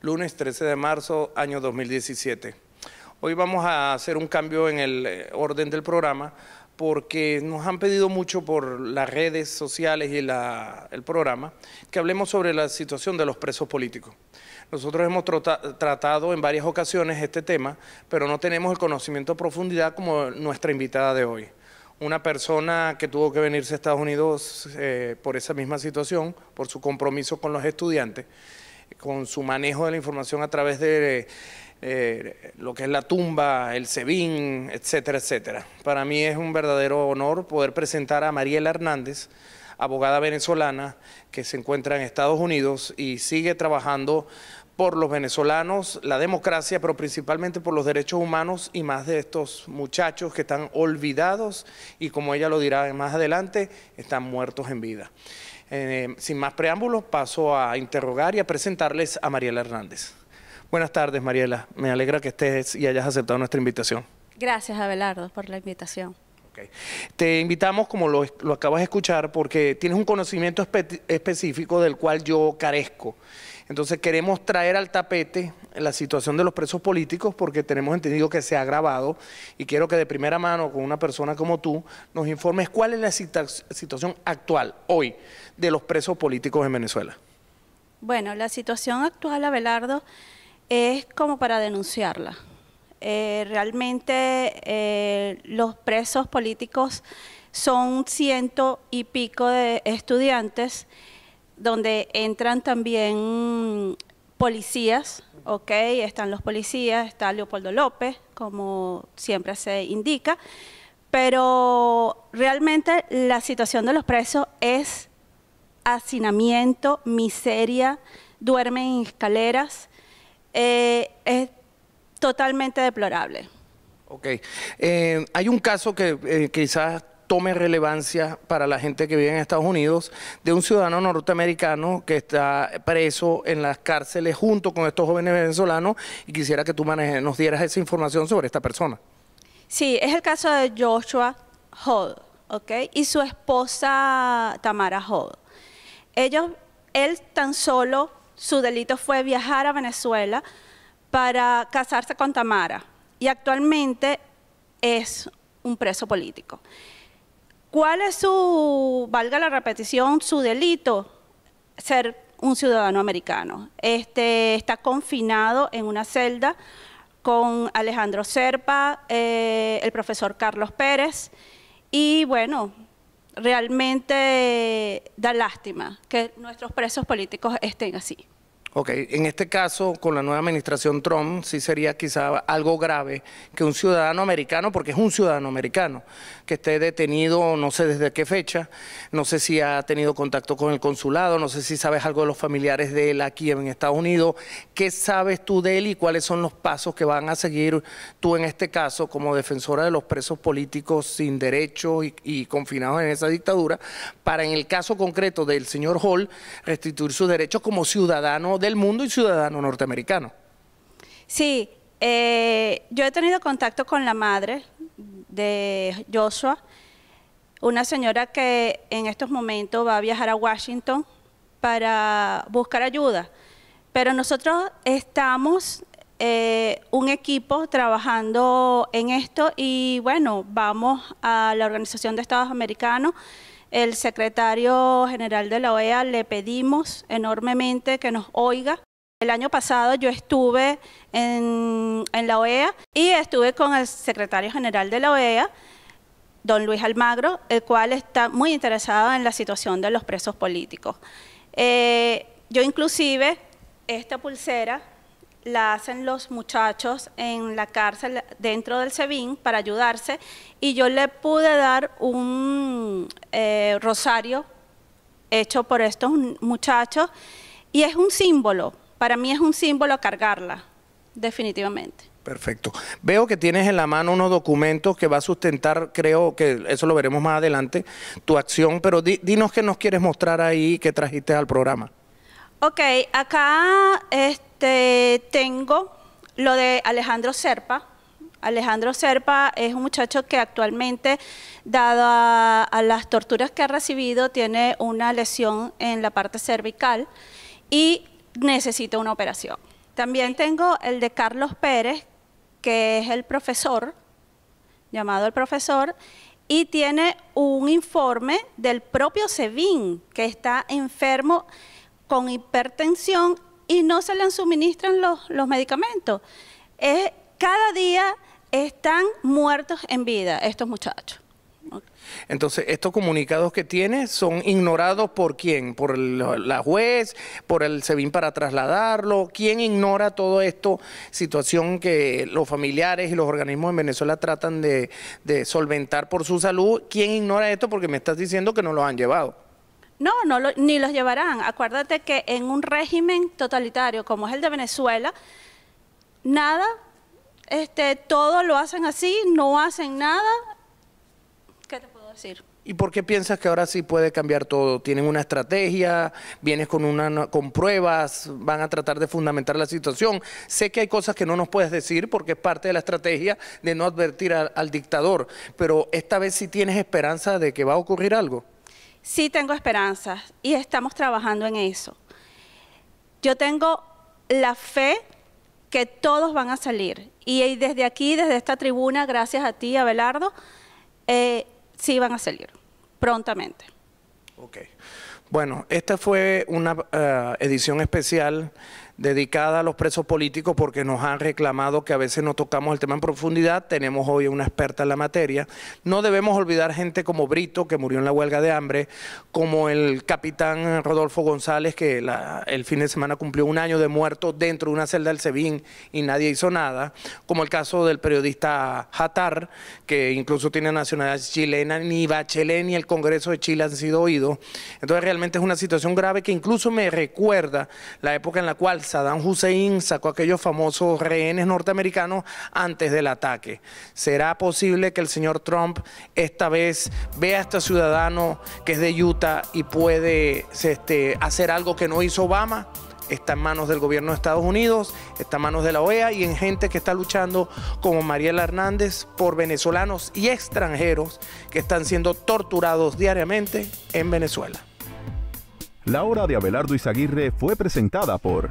lunes 13 de marzo, año 2017. Hoy vamos a hacer un cambio en el eh, orden del programa porque nos han pedido mucho por las redes sociales y el programa que hablemos sobre la situación de los presos políticos. Nosotros hemos tratado en varias ocasiones este tema, pero no tenemos el conocimiento a profundidad como nuestra invitada de hoy una persona que tuvo que venirse a Estados Unidos eh, por esa misma situación, por su compromiso con los estudiantes con su manejo de la información a través de eh, lo que es la tumba, el SEBIN, etcétera, etcétera. Para mí es un verdadero honor poder presentar a Mariela Hernández, abogada venezolana que se encuentra en Estados Unidos y sigue trabajando por los venezolanos, la democracia, pero principalmente por los derechos humanos y más de estos muchachos que están olvidados y como ella lo dirá más adelante, están muertos en vida. Eh, sin más preámbulos, paso a interrogar y a presentarles a Mariela Hernández. Buenas tardes, Mariela. Me alegra que estés y hayas aceptado nuestra invitación. Gracias, Abelardo, por la invitación. Te invitamos, como lo, acabas de escuchar, porque tienes un conocimiento específico del cual yo carezco. Entonces queremos traer al tapete la situación de los presos políticos porque tenemos entendido que se ha agravado y quiero que de primera mano con una persona como tú nos informes cuál es la situación actual hoy de los presos políticos en Venezuela. Bueno, la situación actual, Abelardo, es como para denunciarla. Eh, realmente eh, los presos políticos son ciento y pico de estudiantes, donde entran también policías, ¿ok? Están los policías, está Leopoldo López, como siempre se indica, pero realmente la situación de los presos es hacinamiento, miseria, duermen en escaleras, eh, es totalmente deplorable. Ok. Eh, hay un caso que eh, quizás tome relevancia para la gente que vive en Estados Unidos de un ciudadano norteamericano que está preso en las cárceles junto con estos jóvenes venezolanos y quisiera que tú nos dieras esa información sobre esta persona. Sí, es el caso de Joshua Hall, ¿ok? Y su esposa Tamara Hall. Ellos, él tan solo, su delito fue viajar a Venezuela para casarse con Tamara y actualmente es un preso político. ¿Cuál es su, valga la repetición, su delito? Ser un ciudadano americano. Este, está confinado en una celda con Alejandro Serpa, eh, el profesor Carlos Pérez, y bueno, realmente da lástima que nuestros presos políticos estén así. Ok, en este caso, con la nueva administración Trump, sí sería quizá algo grave que un ciudadano americano, porque es un ciudadano americano, que esté detenido no sé desde qué fecha, no sé si ha tenido contacto con el consulado, no sé si sabes algo de los familiares de él aquí en Estados Unidos, ¿qué sabes tú de él y cuáles son los pasos que van a seguir tú en este caso como defensora de los presos políticos sin derechos y, confinados en esa dictadura, para en el caso concreto del señor Hall restituir sus derechos como ciudadano de del mundo y ciudadano norteamericano. Sí, eh, yo he tenido contacto con la madre de Joshua, una señora que en estos momentos va a viajar a Washington para buscar ayuda. Pero nosotros estamos eh, un equipo trabajando en esto y bueno, vamos a la Organización de Estados Americanos el secretario general de la OEA le pedimos enormemente que nos oiga. El año pasado yo estuve en, la OEA y estuve con el secretario general de la OEA, don Luis Almagro, el cual está muy interesado en la situación de los presos políticos. Eh, yo inclusive, esta pulsera la hacen los muchachos en la cárcel dentro del SEBIN para ayudarse y yo le pude dar un eh, rosario hecho por estos muchachos y es un símbolo, para mí es un símbolo cargarla, definitivamente. Perfecto. Veo que tienes en la mano unos documentos que va a sustentar, creo que eso lo veremos más adelante, tu acción, pero dinos qué nos quieres mostrar ahí, que trajiste al programa. Ok, acá este, tengo lo de Alejandro Serpa. Alejandro Serpa es un muchacho que actualmente, dado a, las torturas que ha recibido, tiene una lesión en la parte cervical y necesita una operación. También tengo el de Carlos Pérez, que es el profesor, llamado el profesor, y tiene un informe del propio Sevin que está enfermo con hipertensión y no se les suministran los, los medicamentos. cada día están muertos en vida estos muchachos. Entonces, estos comunicados que tiene son ignorados por quién, por la juez, por el SEBIN para trasladarlo. ¿Quién ignora todo esto? Situación que los familiares y los organismos en Venezuela tratan de, de solventar por su salud. ¿Quién ignora esto? Porque me estás diciendo que no lo han llevado. No, ni los llevarán. Acuérdate que en un régimen totalitario como es el de Venezuela, nada, este, todo lo hacen así, no hacen nada. ¿Qué te puedo decir? ¿Y por qué piensas que ahora sí puede cambiar todo? ¿Tienen una estrategia? ¿Vienes con, pruebas? ¿Van a tratar de fundamentar la situación? Sé que hay cosas que no nos puedes decir porque es parte de la estrategia de no advertir al dictador, pero esta vez sí tienes esperanza de que va a ocurrir algo sí tengo esperanzas y estamos trabajando en eso. Yo tengo la fe que todos van a salir. Y desde aquí, desde esta tribuna, gracias a ti, Abelardo, eh, sí van a salir prontamente. Ok. Bueno, esta fue una eh, edición especial dedicada a los presos políticos porque nos han reclamado que a veces no tocamos el tema en profundidad. Tenemos hoy una experta en la materia. No debemos olvidar gente como Brito, que murió en la huelga de hambre, como el capitán Rodolfo González, que el fin de semana cumplió un año de muerto dentro de una celda del SEBIN y nadie hizo nada, como el caso del periodista Hatar, que incluso tiene nacionalidad chilena, ni Bachelet ni el Congreso de Chile han sido oídos. Entonces realmente es una situación grave que incluso me recuerda la época en la cual Saddam Hussein sacó a aquellos famosos rehenes norteamericanos antes del ataque. ¿Será posible que el señor Trump esta vez vea a este ciudadano que es de Utah y puede este, hacer algo que no hizo Obama? está en manos del gobierno de Estados Unidos, está en manos de la OEA y en gente que está luchando como Mariela Hernández por venezolanos y extranjeros que están siendo torturados diariamente en Venezuela. La hora de Abelardo Izaguirre fue presentada por